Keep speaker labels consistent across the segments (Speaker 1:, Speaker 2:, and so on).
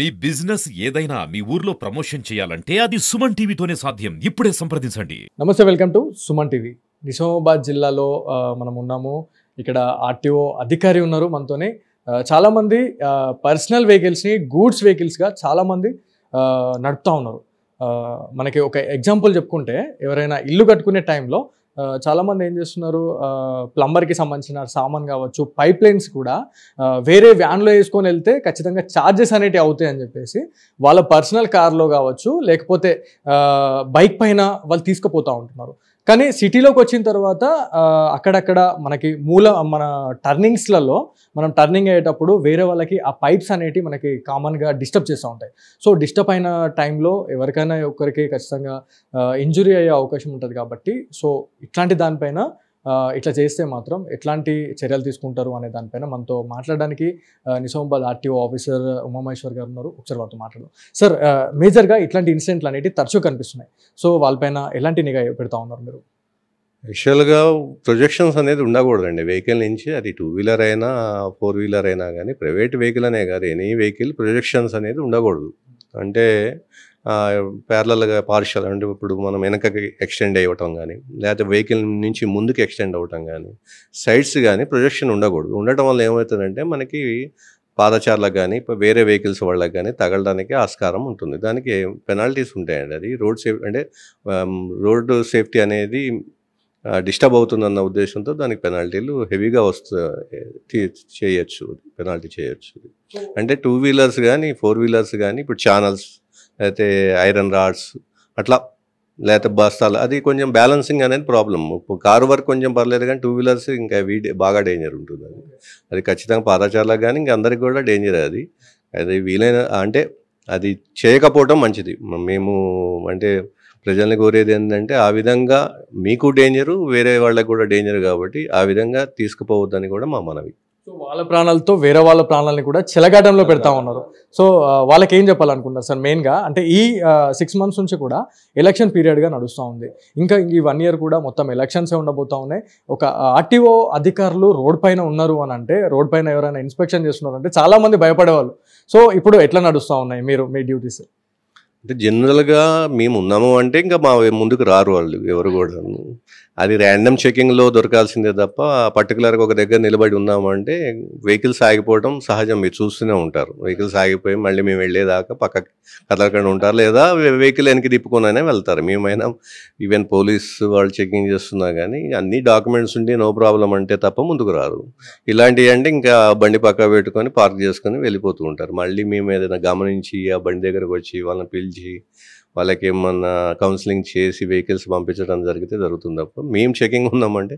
Speaker 1: మీ business ఏదైనా మీ ఊర్లో promotion చేయాలంటే అది సుమన్ టీవీతోనే సాధ్యం ఇప్పుడే సంప్రదించండి నమస్తే వెల్కమ్ టు సుమన్ టీవీ నిజామాబాద్ జిల్లాలో మనం ఉన్నాము ఇక్కడ ఆర్టీఓ అధికారి ఉన్నారు మనతోనే చాలామంది పర్సనల్ వెహికల్స్ని గూడ్స్ వెహికల్స్గా చాలామంది ఆ, నడుపుతా ఉన్నారు మనకి ఒక ఎగ్జాంపుల్ చెప్పుకుంటే ఎవరైనా ఇల్లు కట్టుకునే టైంలో చాలామంది ఏం చేస్తున్నారు ప్లంబర్కి సంబంధించిన సామాన్ కావచ్చు పైప్ లైన్స్ కూడా వేరే వ్యాన్లో వేసుకొని వెళ్తే ఖచ్చితంగా ఛార్జెస్ అనేటివి అవుతాయి అని చెప్పేసి వాళ్ళ పర్సనల్ కార్లో కావచ్చు లేకపోతే బైక్ పైన వాళ్ళు తీసుకుపోతూ ఉంటున్నారు కానీ సిటీలోకి వచ్చిన తర్వాత అక్కడక్కడ మనకి మూల మన టర్నింగ్స్లలో మనం టర్నింగ్ అయ్యేటప్పుడు వేరే వాళ్ళకి ఆ పైప్స్ అనేటివి మనకి కామన్గా డిస్టర్బ్ చేస్తూ ఉంటాయి సో డిస్టర్బ్ అయిన టైంలో ఎవరికైనా ఒకరికి ఖచ్చితంగా ఇంజురీ అయ్యే అవకాశం ఉంటుంది కాబట్టి సో ఇట్లాంటి దానిపైన ఇట్లా చేస్తే మాత్రం ఎట్లాంటి చర్యలు తీసుకుంటారు అనే దానిపైన మనతో మాట్లాడడానికి నిజామాబాద్ ఆర్టీఓ ఆఫీసర్ ఉమామహేశ్వర్ గారు ఉన్నారు ఒకసారి వాళ్ళతో మాట్లాడదాం సార్ మేజర్గా ఇట్లాంటి ఇన్సిడెంట్లు అనేవి తరచూ కనిపిస్తున్నాయి సో వాళ్ళపైన ఎలాంటి నిఘా పెడతా ఉన్నారు మీరు
Speaker 2: యాక్చువల్గా ప్రొజెక్షన్స్ అనేది ఉండకూడదండి వెహికల్ నుంచి అది టూ వీలర్ అయినా ఫోర్ వీలర్ అయినా కానీ ప్రైవేట్ వెహికల్ అనే కాదు ఎనీ వెహికల్ ప్రొజెక్షన్స్ అనేది ఉండకూడదు అంటే ప్యారలల్గా పార్షల్ అంటే ఇప్పుడు మనం వెనకకి ఎక్స్టెండ్ అవ్వటం కానీ లేకపోతే వెహికల్ నుంచి ముందుకు ఎక్స్టెండ్ అవ్వటం కానీ సైడ్స్ కానీ ప్రొజెక్షన్ ఉండకూడదు ఉండటం వల్ల ఏమవుతుందంటే మనకి పాదచారులకు కానీ వేరే వెహికల్స్ వాళ్ళకి కానీ తగలడానికి ఆస్కారం ఉంటుంది దానికి పెనాల్టీస్ ఉంటాయండి అది రోడ్ సేఫ్ అంటే రోడ్డు సేఫ్టీ అనేది డిస్టర్బ్ అవుతుందన్న ఉద్దేశంతో దానికి పెనాల్టీలు హెవీగా వస్తు చేయొచ్చు పెనాల్టీ చేయొచ్చు అంటే టూ వీలర్స్ కానీ ఫోర్ వీలర్స్ కానీ ఇప్పుడు ఛానల్స్ అయితే ఐరన్ రాడ్స్ అట్లా లేకపోతే బస్తాలు అది కొంచెం బ్యాలెన్సింగ్ అనేది ప్రాబ్లం కారు వరకు కొంచెం పర్లేదు కానీ టూ వీలర్స్ ఇంకా వీడి బాగా డేంజర్ ఉంటుంది అది అది ఖచ్చితంగా పాదాచారులకు కానీ ఇంకా అందరికి కూడా డేంజర్ అది అది వీలైన అంటే అది చేయకపోవటం మంచిది మేము అంటే ప్రజల్ని కోరేది ఏంటంటే ఆ విధంగా మీకు డేంజరు వేరే వాళ్ళకు కూడా డేంజర్ కాబట్టి ఆ విధంగా తీసుకుపోవద్దని
Speaker 1: కూడా మా మనవి సో వాళ్ళ ప్రాణాలతో వేరే వాళ్ళ ప్రాణాలని కూడా చెలగాటంలో పెడతా ఉన్నారు సో వాళ్ళకి ఏం చెప్పాలనుకుంటున్నారు సార్ మెయిన్గా అంటే ఈ సిక్స్ మంత్స్ నుంచి కూడా ఎలక్షన్ పీరియడ్గా నడుస్తూ ఉంది ఇంకా ఈ వన్ ఇయర్ కూడా మొత్తం ఎలక్షన్సే ఉండబోతూ ఉన్నాయి ఒక ఆర్టీఓ అధికారులు రోడ్ పైన ఉన్నారు అని అంటే రోడ్ పైన ఎవరైనా ఇన్స్పెక్షన్ చేస్తున్నారంటే చాలామంది భయపడేవాళ్ళు సో ఇప్పుడు ఎట్లా నడుస్తూ ఉన్నాయి మీరు మీ డ్యూటీస్
Speaker 2: అంటే జనరల్గా మేము ఉన్నాము అంటే ఇంకా మా ముందుకు రారు వాళ్ళు ఎవరు కూడా అది ర్యాండమ్ చెకింగ్లో దొరకాల్సిందే తప్ప పర్టికులర్గా ఒక దగ్గర నిలబడి ఉన్నాము అంటే వెహికల్స్ ఆగిపోవడం సహజం మీరు చూస్తూనే ఉంటారు వెహికల్స్ ఆగిపోయి మళ్ళీ మేము వెళ్ళేదాకా పక్క కదలకండి ఉంటారు లేదా వెహికల్ వెనక్కి అయినా వెళ్తారు మేమైనా ఈవెన్ పోలీస్ వాళ్ళు చెకింగ్ చేస్తున్నా కానీ అన్ని డాక్యుమెంట్స్ ఉండి నో ప్రాబ్లం అంటే తప్ప ముందుకు రారు ఇలాంటివి అంటే ఇంకా బండి పక్క పెట్టుకొని పార్క్ చేసుకొని వెళ్ళిపోతూ ఉంటారు మళ్ళీ మేము ఏదైనా గమనించి ఆ బండి దగ్గరకు వచ్చి వాళ్ళని పిలిచి పిలిచి వాళ్ళకి ఏమన్నా కౌన్సిలింగ్ చేసి వెహికల్స్ పంపించడం జరిగితే జరుగుతుంది తప్ప మేము చెకింగ్ ఉన్నామంటే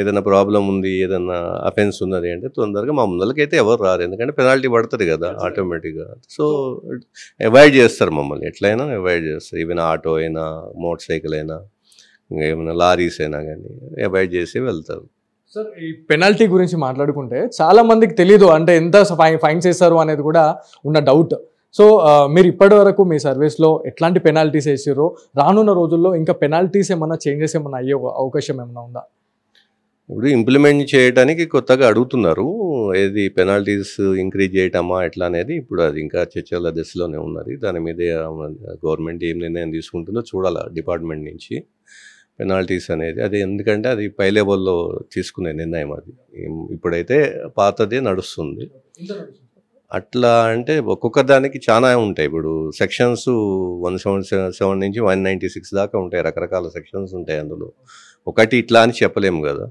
Speaker 2: ఏదైనా ప్రాబ్లం ఉంది ఏదైనా అఫెన్స్ ఉన్నది అంటే తొందరగా మా ముందరికి అయితే ఎవరు రారు ఎందుకంటే పెనాల్టీ పడుతుంది కదా ఆటోమేటిక్గా సో అవాయిడ్ చేస్తారు మమ్మల్ని ఎట్లయినా అవాయిడ్ చేస్తారు ఈవెన్ ఆటో అయినా మోటార్ సైకిల్ అయినా ఏమైనా లారీస్ అయినా కానీ అవాయిడ్ చేసి వెళ్తారు
Speaker 1: సార్ ఈ పెనాల్టీ గురించి మాట్లాడుకుంటే చాలా మందికి తెలీదు అంటే ఎంత ఫైన్ ఫైన్ చేస్తారు అనేది కూడా ఉన్న డౌట్ సో మీరు ఇప్పటి వరకు మీ సర్వీస్లో ఎట్లాంటి పెనాల్టీస్ వేసారో రానున్న రోజుల్లో ఇంకా పెనాల్టీస్ ఏమైనా చేంజెస్ ఏమైనా అయ్యే అవకాశం ఏమైనా ఉందా
Speaker 2: ఇప్పుడు ఇంప్లిమెంట్ చేయడానికి కొత్తగా అడుగుతున్నారు ఏది పెనాల్టీస్ ఇంక్రీజ్ చేయటమా ఎట్లా అనేది ఇప్పుడు అది ఇంకా చర్చల దశలోనే ఉన్నది దాని మీద గవర్నమెంట్ ఏం నిర్ణయం తీసుకుంటుందో చూడాలి డిపార్ట్మెంట్ నుంచి పెనాల్టీస్ అనేది అది ఎందుకంటే అది పై లెవెల్లో తీసుకునే నిర్ణయం అది ఇప్పుడైతే పాతదే నడుస్తుంది అట్లా అంటే ఒక్కొక్క దానికి చాలా ఉంటాయి ఇప్పుడు సెక్షన్స్ వన్ సెవెన్ సెవెన్ నుంచి వన్ నైంటీ సిక్స్ దాకా ఉంటాయి రకరకాల సెక్షన్స్ ఉంటాయి అందులో ఒకటి ఇట్లా అని చెప్పలేము కదా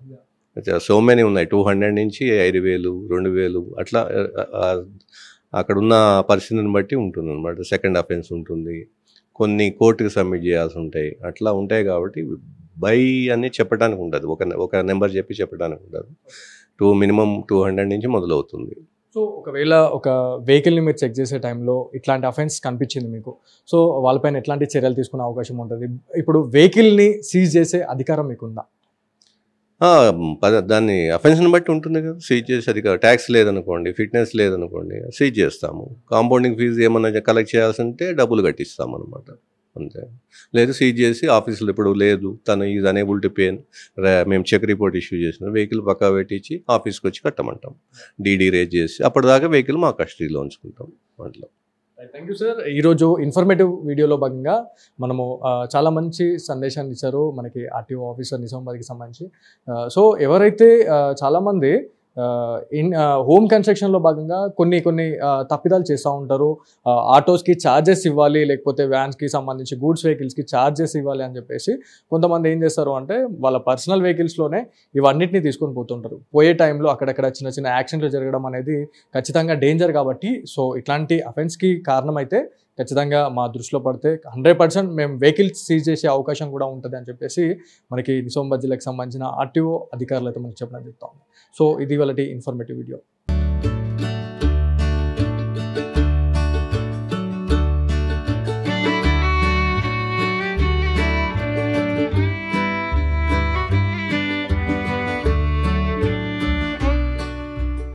Speaker 2: సో మెనీ ఉన్నాయి టూ హండ్రెడ్ నుంచి ఐదు వేలు రెండు వేలు అట్లా అక్కడ ఉన్న పరిస్థితిని బట్టి ఉంటుంది అనమాట సెకండ్ అఫెన్స్ ఉంటుంది కొన్ని కోర్టుకి సబ్మిట్ చేయాల్సి ఉంటాయి అట్లా ఉంటాయి కాబట్టి బై అని చెప్పడానికి ఉండదు ఒక ఒక నెంబర్ చెప్పి చెప్పడానికి ఉండదు టూ మినిమం టూ హండ్రెడ్ నుంచి మొదలవుతుంది
Speaker 1: సో ఒకవేళ ఒక వెహికల్ని మీరు చెక్ చేసే టైంలో ఇట్లాంటి అఫెన్స్ కనిపించింది మీకు సో వాళ్ళపైన ఎట్లాంటి చర్యలు తీసుకునే అవకాశం ఉంటుంది ఇప్పుడు వెహికల్ని సీజ్ చేసే అధికారం మీకుందా
Speaker 2: దాన్ని అఫెన్స్ని బట్టి ఉంటుంది కదా సీజ్ చేసే అధికారం ట్యాక్స్ లేదనుకోండి ఫిట్నెస్ లేదనుకోండి సీజ్ చేస్తాము కాంపౌండింగ్ ఫీజు ఏమన్నా కలెక్ట్ చేయాల్సి ఉంటే డబ్బులు కట్టిస్తాం అనమాట అంతే లేదు సీజ్ చేసి ఆఫీసులో ఇప్పుడు లేదు తను ఈజ్ అనేబుల్ టు పేన్ మేము చెక్ రిపోర్ట్ ఇష్యూ చేసిన వెహికల్ పక్కా పెట్టించి ఆఫీస్కి వచ్చి కట్టమంటాం డీడీ రేజ్ చేసి అప్పటిదాకా వెహికల్ మా కస్టడీలో ఉంచుకుంటాం అట్లా
Speaker 1: థ్యాంక్ యూ సార్ ఈరోజు ఇన్ఫర్మేటివ్ వీడియోలో భాగంగా మనము చాలా మంచి సందేశాన్ని ఇచ్చారు మనకి ఆర్టీఓ ఆఫీసర్ నిజామాబాద్కి సంబంధించి సో ఎవరైతే చాలామంది ఇన్ హోమ్ కన్స్ట్రక్షన్లో భాగంగా కొన్ని కొన్ని తప్పిదాలు చేస్తూ ఉంటారు ఆటోస్కి ఛార్జెస్ ఇవ్వాలి లేకపోతే వ్యాన్స్కి సంబంధించి గూడ్స్ వెహికల్స్కి ఛార్జెస్ ఇవ్వాలి అని చెప్పేసి కొంతమంది ఏం చేస్తారు అంటే వాళ్ళ పర్సనల్ వెహికల్స్లోనే ఇవన్నిటిని తీసుకొని పోతుంటారు పోయే టైంలో అక్కడక్కడ చిన్న చిన్న యాక్సిడెంట్లు జరగడం అనేది ఖచ్చితంగా డేంజర్ కాబట్టి సో ఇట్లాంటి అఫెన్స్కి కారణమైతే ఖచ్చితంగా మా దృష్టిలో పడితే హండ్రెడ్ పర్సెంట్ మేము వెహికల్స్ సీజ్ చేసే అవకాశం కూడా ఉంటుంది అని చెప్పేసి మనకి నిజామాబాద్ జిల్లాకి సంబంధించిన ఆర్టీఓ అధికారులు అయితే మనకి చెప్పడం చెప్తాము సో ఇది వాళ్ళ ఇన్ఫర్మేటివ్ వీడియో